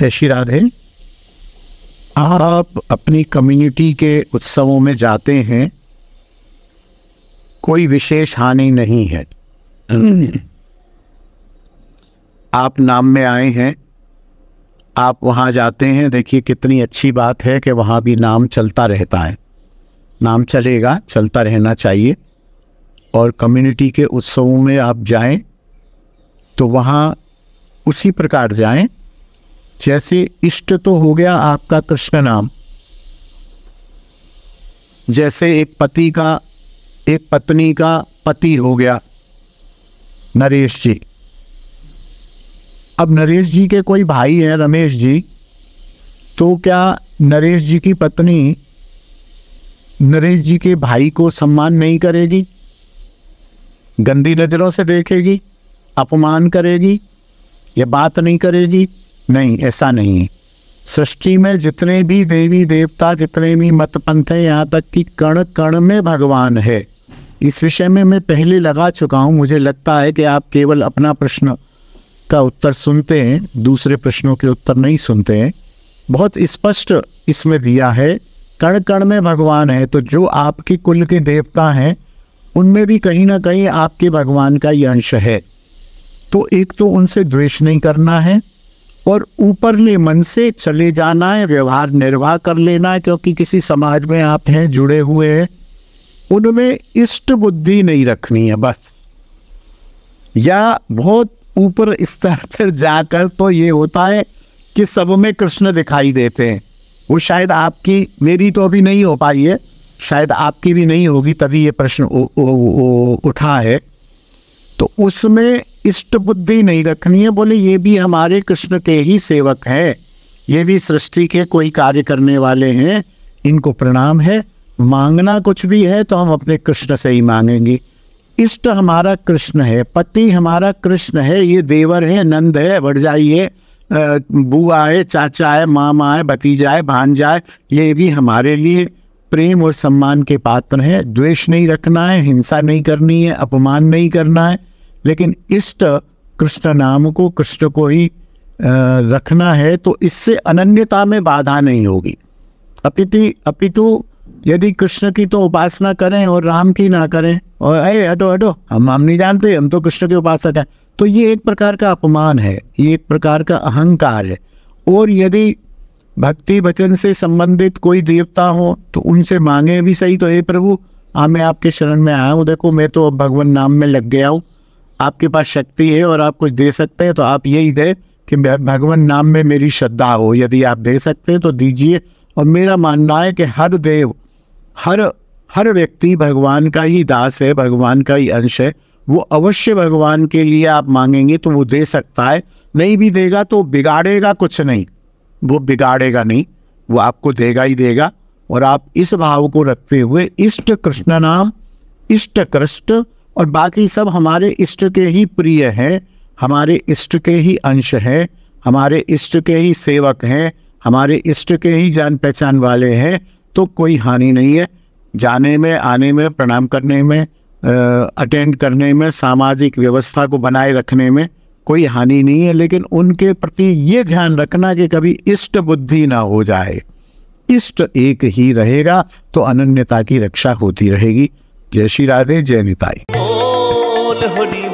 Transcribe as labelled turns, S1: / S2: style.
S1: जय श्री राधे आप अपनी कम्युनिटी के उत्सवों में जाते हैं कोई विशेष हानि नहीं है आप नाम में आए हैं आप वहाँ जाते हैं देखिए कितनी अच्छी बात है कि वहाँ भी नाम चलता रहता है नाम चलेगा चलता रहना चाहिए और कम्युनिटी के उत्सवों में आप जाएं तो वहाँ उसी प्रकार जाएं जैसे इष्ट तो हो गया आपका कृष्ण नाम जैसे एक पति का एक पत्नी का पति हो गया नरेश जी अब नरेश जी के कोई भाई है रमेश जी तो क्या नरेश जी की पत्नी नरेश जी के भाई को सम्मान नहीं करेगी गंदी नज़रों से देखेगी अपमान करेगी या बात नहीं करेगी नहीं ऐसा नहीं सृष्टि में जितने भी देवी देवता जितने भी मत पंथ हैं यहाँ तक कि कण कण में भगवान है इस विषय में मैं पहले लगा चुका हूँ मुझे लगता है कि आप केवल अपना प्रश्न का उत्तर सुनते हैं दूसरे प्रश्नों के उत्तर नहीं सुनते हैं बहुत स्पष्ट इस इसमें दिया है कण कण में भगवान है तो जो आपके कुल के देवता हैं उनमें भी कहीं ना कहीं आपके भगवान का अंश है तो एक तो उनसे द्वेष नहीं करना है और ऊपरले मन से चले जाना है व्यवहार निर्वाह कर लेना है क्योंकि किसी समाज में आप हैं जुड़े हुए हैं उनमें इष्ट बुद्धि नहीं रखनी है बस या बहुत ऊपर स्तर पर जाकर तो ये होता है कि सब में कृष्ण दिखाई देते हैं वो शायद आपकी मेरी तो अभी नहीं हो पाई है शायद आपकी भी नहीं होगी तभी ये प्रश्न उठा है तो उसमें इष्ट बुद्धि नहीं रखनी है बोले ये भी हमारे कृष्ण के ही सेवक हैं ये भी सृष्टि के कोई कार्य करने वाले हैं इनको प्रणाम है मांगना कुछ भी है तो हम अपने कृष्ण से ही मांगेंगे इष्ट हमारा कृष्ण है पति हमारा कृष्ण है ये देवर है नंद है बढ़ है बुआ है चाचा है मामा है भतीजा है भांजा है ये भी हमारे लिए प्रेम और सम्मान के पात्र हैं द्वेष नहीं रखना है हिंसा नहीं करनी है अपमान नहीं करना है लेकिन इष्ट कृष्ण नाम को कृष्ण को ही रखना है तो इससे अनन्यता में बाधा नहीं होगी अपिति अपितु यदि कृष्ण की तो उपासना करें और राम की ना करें और अरे हटो हटो हम हम नहीं जानते हम तो कृष्ण की उपासक हैं तो ये एक प्रकार का अपमान है ये एक प्रकार का अहंकार है और यदि भक्ति भजन से संबंधित कोई देवता हो तो उनसे मांगे भी सही तो हे प्रभु हाँ मैं आपके शरण में आया हूँ देखो मैं तो अब भगवान नाम में लग गया हूँ आपके पास शक्ति है और आप कुछ दे सकते हैं तो आप यही दें कि भगवान नाम में मेरी श्रद्धा हो यदि आप दे सकते हैं तो दीजिए और मेरा मानना है कि हर देव हर हर व्यक्ति भगवान का ही दास है भगवान का ही अंश है वो अवश्य भगवान के लिए आप मांगेंगे तो वो दे सकता है नहीं भी देगा तो बिगाड़ेगा कुछ नहीं वो बिगाड़ेगा नहीं वो आपको देगा ही देगा और आप इस भाव को रखते हुए इष्ट कृष्ण नाम इष्ट कृष्ण और बाकी सब हमारे इष्ट के ही प्रिय हैं हमारे इष्ट के ही अंश हैं हमारे इष्ट के ही सेवक हैं हमारे इष्ट के ही जान पहचान वाले हैं तो कोई हानि नहीं है जाने में आने में प्रणाम करने में अटेंड करने में सामाजिक व्यवस्था को बनाए रखने में कोई हानि नहीं है लेकिन उनके प्रति ये ध्यान रखना कि कभी इष्ट बुद्धि ना हो जाए इष्ट एक ही रहेगा तो अनन्यता की रक्षा होती रहेगी जय श्री राधे जय निताई